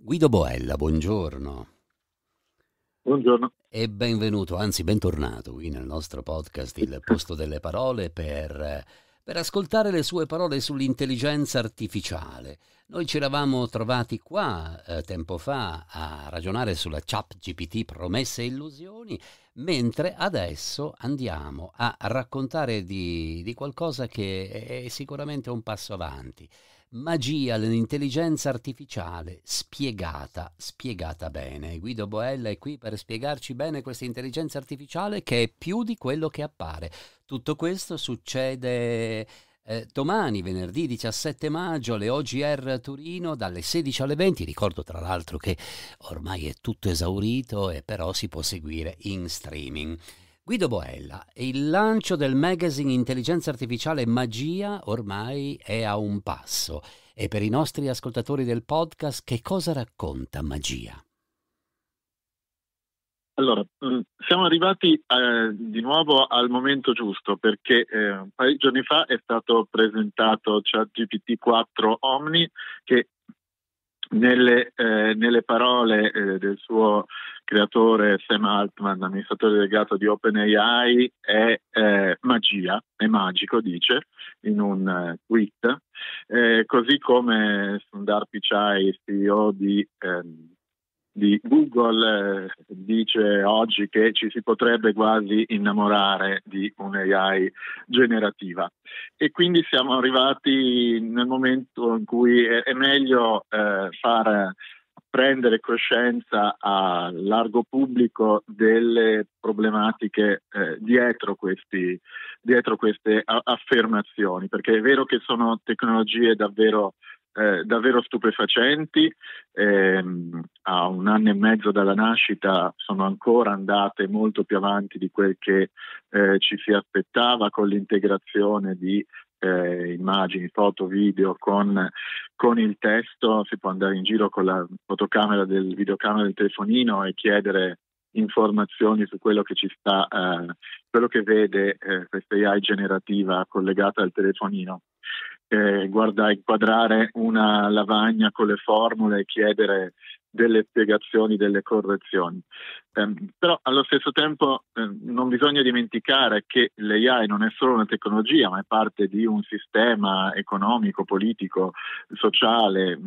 Guido Boella, buongiorno. Buongiorno. E benvenuto, anzi bentornato qui nel nostro podcast Il posto delle parole per, per ascoltare le sue parole sull'intelligenza artificiale. Noi ci eravamo trovati qua eh, tempo fa a ragionare sulla Chat GPT promesse e illusioni, mentre adesso andiamo a raccontare di, di qualcosa che è sicuramente un passo avanti. Magia dell'intelligenza artificiale spiegata, spiegata bene. Guido Boella è qui per spiegarci bene questa intelligenza artificiale che è più di quello che appare. Tutto questo succede eh, domani, venerdì 17 maggio, alle OGR Torino dalle 16 alle 20. Ricordo tra l'altro che ormai è tutto esaurito e però si può seguire in streaming. Guido Boella, il lancio del magazine Intelligenza Artificiale Magia ormai è a un passo. E per i nostri ascoltatori del podcast, che cosa racconta Magia? Allora, mm, siamo arrivati eh, di nuovo al momento giusto perché eh, un paio di giorni fa è stato presentato ChatGPT4 Omni che nelle, eh, nelle parole eh, del suo creatore Sam Altman, amministratore delegato di OpenAI, è eh, magia, è magico, dice in un eh, tweet, così come Sundar Pichai, CEO di... Ehm, di Google eh, dice oggi che ci si potrebbe quasi innamorare di un'AI generativa e quindi siamo arrivati nel momento in cui è, meglio eh, far prendere coscienza a largo pubblico delle problematiche eh, dietro, questi, dietro, queste a- affermazioni, perché è vero che sono tecnologie davvero eh, davvero stupefacenti. Eh, a un anno e mezzo dalla nascita sono ancora andate molto più avanti di quel che eh, ci si aspettava con l'integrazione di eh, immagini, foto, video con, con, il testo, si può andare in giro con la fotocamera del videocamera del telefonino e chiedere informazioni su quello che ci sta, eh, quello che vede eh, questa AI generativa collegata al telefonino che guarda inquadrare una lavagna con le formule e chiedere delle spiegazioni, delle correzioni. Eh, però allo stesso tempo eh, non bisogna dimenticare che l'AI non è solo una tecnologia, ma è parte di un sistema economico, politico, sociale.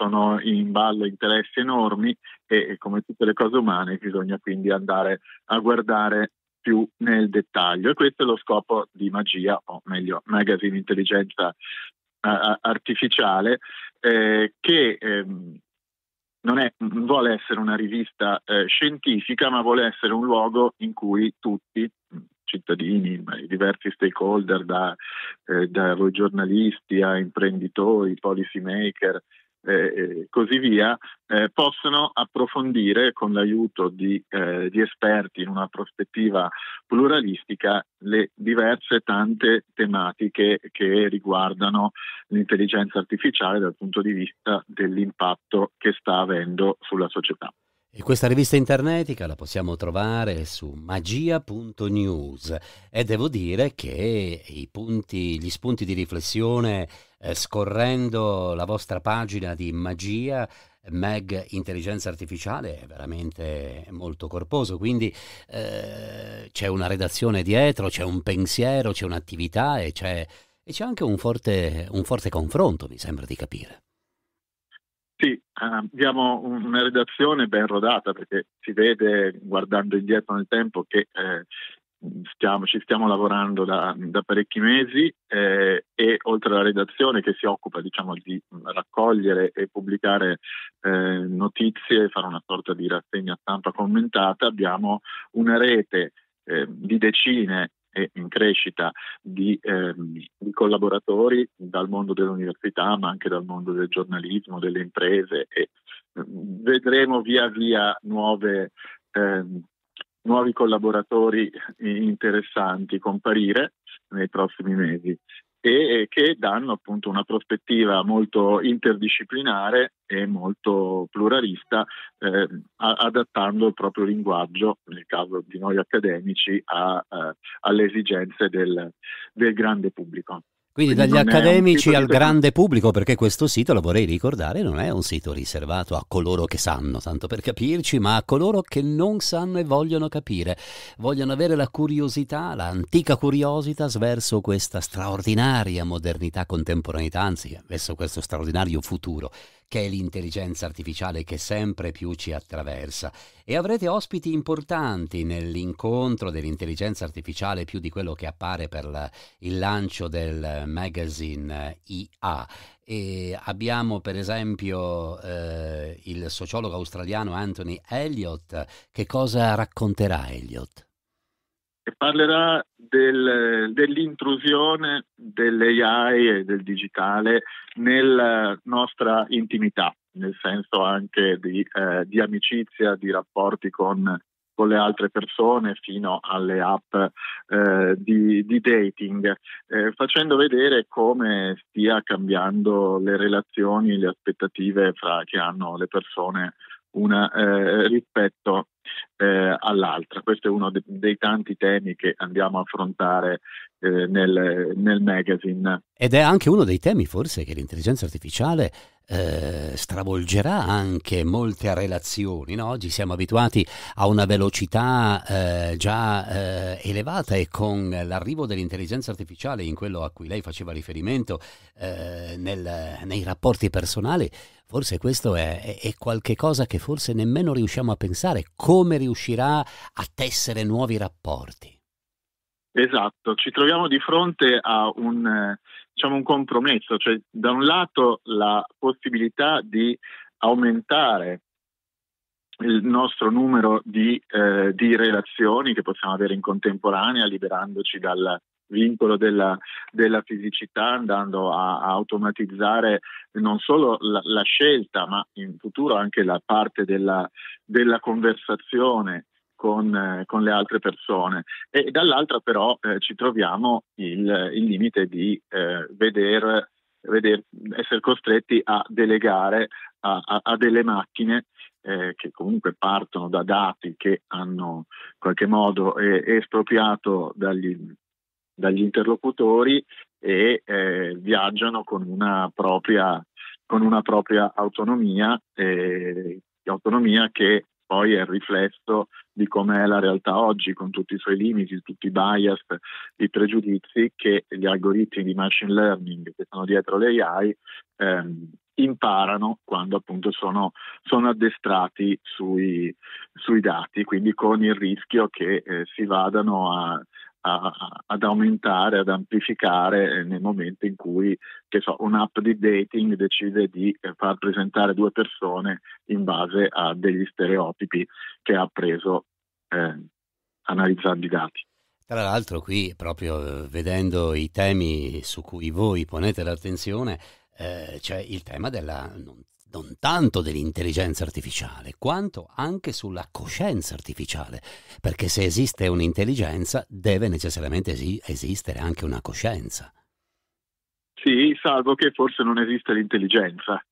Sono in ballo interessi enormi e, e come tutte le cose umane bisogna quindi andare a guardare più nel dettaglio e questo è lo scopo di Magia, o meglio Magazine Intelligenza Artificiale, eh, che ehm, non, è, vuole essere una rivista eh, scientifica, ma vuole essere un luogo in cui tutti, cittadini, i diversi stakeholder, da, eh, da giornalisti a imprenditori, policy maker, e così via, eh, possono approfondire con l'aiuto di, eh, di, esperti in una prospettiva pluralistica le diverse tante tematiche che riguardano l'intelligenza artificiale dal punto di vista dell'impatto che sta avendo sulla società. E questa rivista internetica la possiamo trovare su magia.news e devo dire che punti, gli spunti di riflessione eh, scorrendo la vostra pagina di magia Meg Intelligenza Artificiale è veramente molto corposo, quindi eh, c'è una redazione dietro, c'è un pensiero, c'è un'attività e c'è, e c'è anche un forte, un forte confronto, mi sembra di capire. Sì, ah, abbiamo una redazione ben rodata perché si vede guardando indietro nel tempo che eh, stiamo, ci stiamo lavorando da, da parecchi mesi eh, e oltre alla redazione che si occupa diciamo, di raccogliere e pubblicare eh, notizie, fare una sorta di rassegna stampa commentata, abbiamo una rete eh, di decine e in crescita di, ehm, di, collaboratori dal mondo dell'università, ma anche dal mondo del giornalismo, delle imprese e ehm, vedremo via via nuove, ehm, nuovi collaboratori interessanti comparire nei prossimi mesi e che danno appunto una prospettiva molto interdisciplinare e molto pluralista, eh, adattando il proprio linguaggio, nel caso di noi accademici, a, a, eh, alle esigenze del, del grande pubblico. Quindi, dagli accademici al grande pubblico, perché questo sito, lo vorrei ricordare, non è un sito riservato a coloro che sanno, tanto per capirci, ma a coloro che non sanno e vogliono capire, vogliono avere la curiosità, l'antica curiositas verso questa straordinaria modernità, contemporaneità, anzi, verso questo straordinario futuro che è l'intelligenza artificiale che sempre più ci attraversa. E avrete ospiti importanti nell'incontro dell'intelligenza artificiale più di quello che appare per il lancio del magazine eh, IA. E abbiamo per esempio eh, il sociologo australiano Anthony Elliott. Che cosa racconterà Elliott? che parlerà del, dell'intrusione dell'AI e del digitale nella nostra intimità, nel senso anche di, eh, di amicizia, di rapporti con, con, le altre persone, fino alle app eh, di, di, dating, eh, facendo vedere come stia cambiando le relazioni, e le aspettative fra, che hanno le persone una, eh, rispetto eh, all'altra. Questo è uno de- dei tanti temi che andiamo a affrontare eh, nel, nel magazine. Ed è anche uno dei temi forse che l'intelligenza artificiale eh, stravolgerà anche molte relazioni. No? Oggi siamo abituati a una velocità eh, già eh, elevata e con l'arrivo dell'intelligenza artificiale in quello a cui lei faceva riferimento eh, nel, nei rapporti personali, Forse questo è, è, è, che forse nemmeno riusciamo a pensare, come riuscirà a tessere nuovi rapporti. Esatto, ci troviamo di fronte a un, eh, diciamo, un compromesso, cioè da un lato la possibilità di aumentare il nostro numero di, eh, di, relazioni che possiamo avere in contemporanea, liberandoci dal vincolo della, della fisicità, andando a, a, automatizzare non solo la, la, scelta, ma in futuro anche la parte della, della conversazione con, eh, con, le altre persone e dall'altra però eh, ci troviamo il, il limite di eh, veder, veder, essere costretti a delegare a, a, a delle macchine eh, che comunque partono da dati che hanno in qualche modo eh, espropriato dagli, dagli, interlocutori e eh, viaggiano con una propria, con una propria autonomia, eh, autonomia che poi è il riflesso di com'è la realtà oggi, con tutti i suoi limiti, tutti i bias, i pregiudizi che gli algoritmi di machine learning che sono dietro le AI ehm, imparano quando appunto sono, sono addestrati sui, sui, dati, quindi con il rischio che eh, si vadano a, a, ad aumentare, ad amplificare nel momento in cui so, un'app di dating decide di far presentare due persone in base a degli stereotipi che ha preso eh, analizzando i dati. Tra l'altro qui, proprio eh, vedendo i temi su cui voi ponete l'attenzione, eh, c'è il tema della, non, non tanto dell'intelligenza artificiale, quanto anche sulla coscienza artificiale, perché se esiste un'intelligenza deve necessariamente es- esistere anche una coscienza. Sì, salvo che forse non esiste l'intelligenza,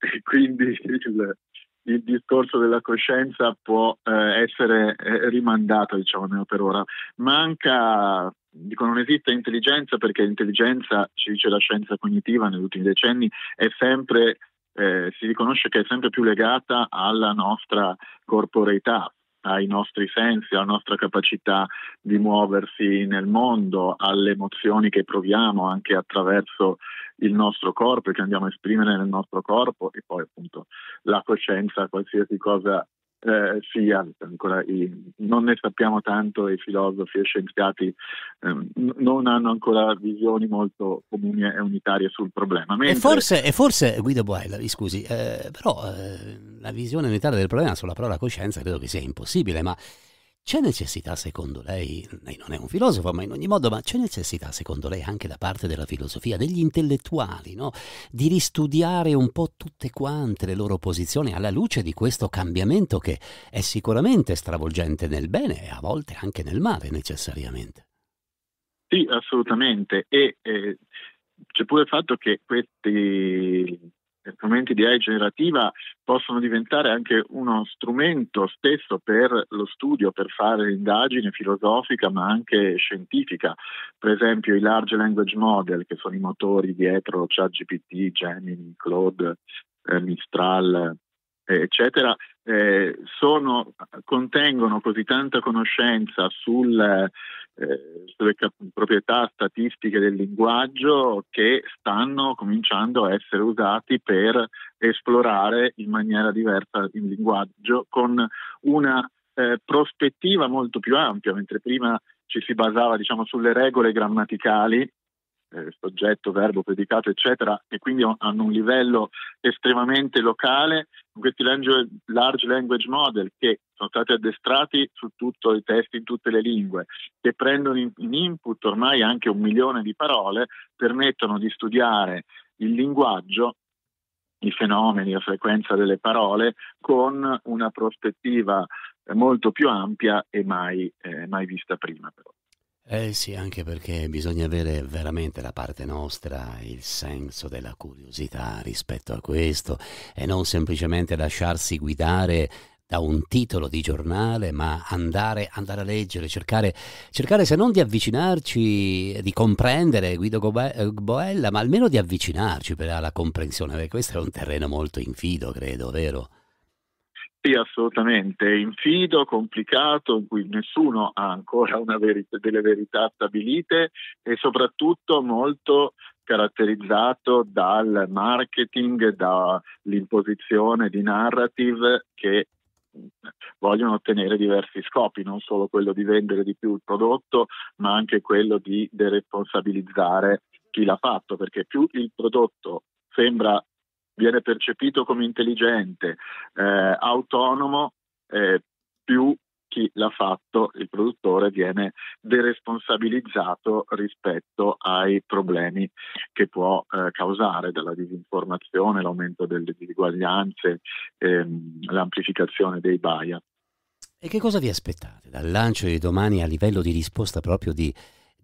e quindi il, il discorso della coscienza può eh, essere eh, rimandato, diciamo almeno per ora. Manca, dico, non esiste intelligenza perché l'intelligenza, ci dice la scienza cognitiva negli ultimi decenni, è sempre eh, si riconosce che è sempre più legata alla nostra corporeità, ai nostri sensi, alla nostra capacità di muoversi nel mondo, alle emozioni che proviamo anche attraverso il nostro corpo e che andiamo a esprimere nel nostro corpo e poi appunto la coscienza, qualsiasi cosa eh, Fiat, ancora i, non ne sappiamo tanto e i filosofi e scienziati ehm, non hanno ancora visioni molto comuni e unitarie sul problema. Mentre... E, forse, e, forse, Guido Boel, scusi, eh, però eh, la visione unitaria del problema sulla parola coscienza credo che sia impossibile, ma c'è necessità, secondo lei, lei non è un filosofo, ma in ogni modo, ma c'è necessità, secondo lei, anche da parte della filosofia, degli intellettuali, no? di ristudiare un po' tutte quante le loro posizioni alla luce di questo cambiamento che è sicuramente stravolgente nel bene e a volte anche nel male, necessariamente. Sì, assolutamente. E eh, c'è pure il fatto che questi strumenti di AI generativa possono diventare anche uno strumento stesso per lo studio, per fare l'indagine filosofica ma anche scientifica. Per esempio i large language model, che sono i motori dietro ChatGPT, Gemini, Claude, eh, Mistral, eh, eccetera, eh, sono, contengono così tanta conoscenza sul, eh, sulle proprietà statistiche del linguaggio che stanno cominciando a essere usati per esplorare in maniera diversa il linguaggio con una eh, prospettiva molto più ampia, mentre prima ci si basava diciamo, sulle regole grammaticali, eh, soggetto, verbo, predicato, eccetera, e quindi hanno un livello estremamente locale, questi large language model che sono stati addestrati su tutto i testi in tutte le lingue, che prendono in input ormai anche un milione di parole, permettono di studiare il linguaggio, i fenomeni, la frequenza delle parole con una prospettiva molto più ampia e mai, eh, mai vista prima. Però. Eh sì, anche perché bisogna avere veramente da parte nostra il senso della curiosità rispetto a questo e non semplicemente lasciarsi guidare da un titolo di giornale, ma andare, andare a leggere, cercare, cercare, se non di avvicinarci, di comprendere Guido eh, Boella, ma almeno di avvicinarci alla comprensione, perché questo è un terreno molto infido, credo, vero? Sì, assolutamente, è infido, complicato, in cui nessuno ha ancora verità, delle verità stabilite e soprattutto molto caratterizzato dal marketing, dall'imposizione di narrative che vogliono ottenere diversi scopi, non solo quello di vendere di più il prodotto, ma anche quello di deresponsabilizzare chi l'ha fatto, perché più il prodotto sembra viene percepito come intelligente, eh, autonomo, eh, più chi l'ha fatto, il produttore, viene deresponsabilizzato rispetto ai problemi che può eh, causare, dalla disinformazione, l'aumento delle disuguaglianze, ehm, l'amplificazione dei bias. E che cosa vi aspettate dal lancio di domani a livello di risposta proprio di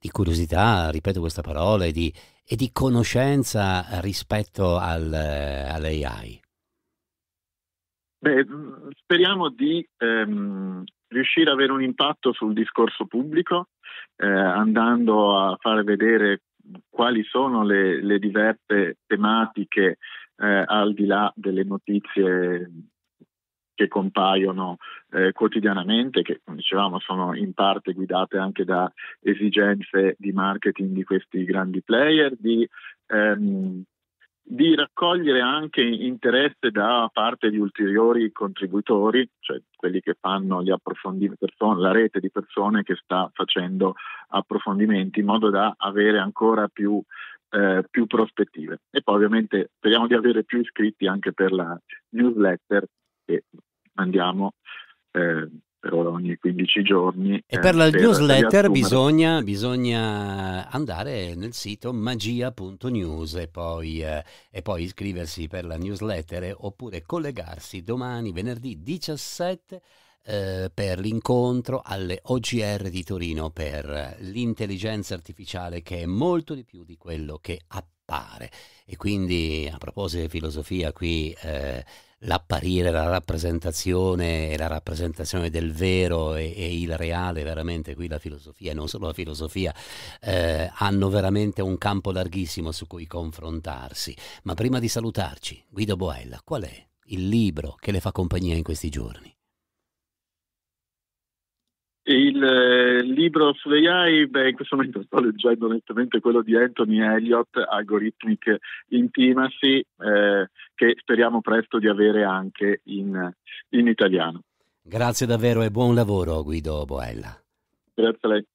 di curiosità, ripeto questa parola, e di, e di conoscenza rispetto al, all'AI? Beh, speriamo di ehm, riuscire ad avere un impatto sul discorso pubblico, eh, andando a far vedere quali sono le, le diverse tematiche eh, al di là delle notizie che compaiono eh, quotidianamente, che come dicevamo sono in parte guidate anche da esigenze di marketing di questi grandi player, di, ehm, di raccogliere anche interesse da parte di ulteriori contributori, cioè quelli che fanno gli approfondimenti, la rete di persone che sta facendo approfondimenti in modo da avere ancora più eh, più prospettive. E poi ovviamente speriamo di avere più iscritti anche per la newsletter che mandiamo eh, per ora ogni 15 giorni. E eh, per la per newsletter bisogna, bisogna, andare nel sito magia.news e, poi, eh, e poi iscriversi per la newsletter oppure collegarsi domani, venerdì 17 eh, per l'incontro alle OGR di Torino per l'intelligenza artificiale che è molto di più di quello che appare. E quindi a proposito di filosofia qui eh, l'apparire, la rappresentazione la rappresentazione del vero e, e, il reale, veramente qui la filosofia e non solo la filosofia, eh, hanno veramente un campo larghissimo su cui confrontarsi. Ma prima di salutarci, Guido Boella, qual è il libro che le fa compagnia in questi giorni? Il eh, libro AI, beh, in questo momento sto leggendo nettamente quello di Anthony Elliott, Algorithmic Intimacy, eh, che speriamo presto di avere anche in, in italiano. Grazie davvero e buon lavoro Guido Boella. Grazie a lei.